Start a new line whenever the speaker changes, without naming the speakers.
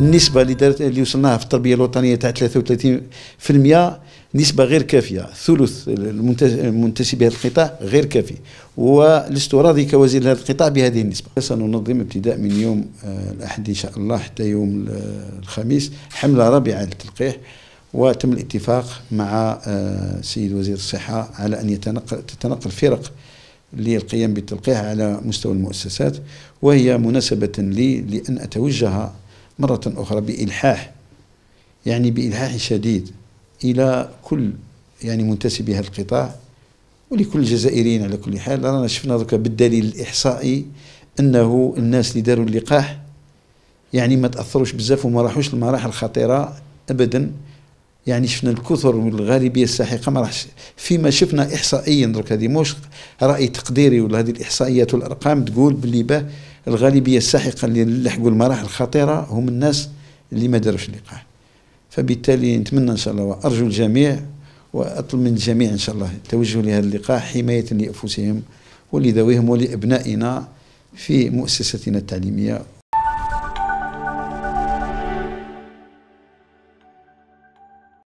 النسبه اللي دارت اللي وصلناها في التربيه الوطنيه تاع 33% نسبه غير كافيه ثلث المنتسبين هذا القطاع غير كافي ولست راضي كوزير لهذا القطاع بهذه النسبه سننظم ابتداء من يوم آه، الاحد ان شاء الله حتى يوم الخميس حمله رابعه للتلقيح وتم الاتفاق مع السيد آه، وزير الصحه على ان يتنقل تتنقل فرق للقيام بالتلقيح على مستوى المؤسسات وهي مناسبه لي لان اتوجه مرة أخرى بإلحاح يعني بإلحاح شديد إلى كل يعني منتسبي هذا القطاع ولكل الجزائريين على كل حال رانا شفنا دوكا بالدليل الإحصائي أنه الناس اللي داروا اللقاح يعني ما تأثروش بزاف وما راحوش المراحل الخطيرة أبدا يعني شفنا الكثر والغالبيه الساحقه ما راحش فيما شفنا احصائيا درك هذه مش راي تقديري ولا هذه الاحصائيات والارقام تقول باللي باه الغالبيه الساحقه اللي لحقوا المراحل الخطيره هم الناس اللي ما داروش اللقاح فبالتالي نتمنى ان شاء الله وارجو الجميع واطلب من الجميع ان شاء الله التوجه لهذا اللقاح حمايه لانفسهم ولذويهم ولابنائنا في مؤسستنا التعليميه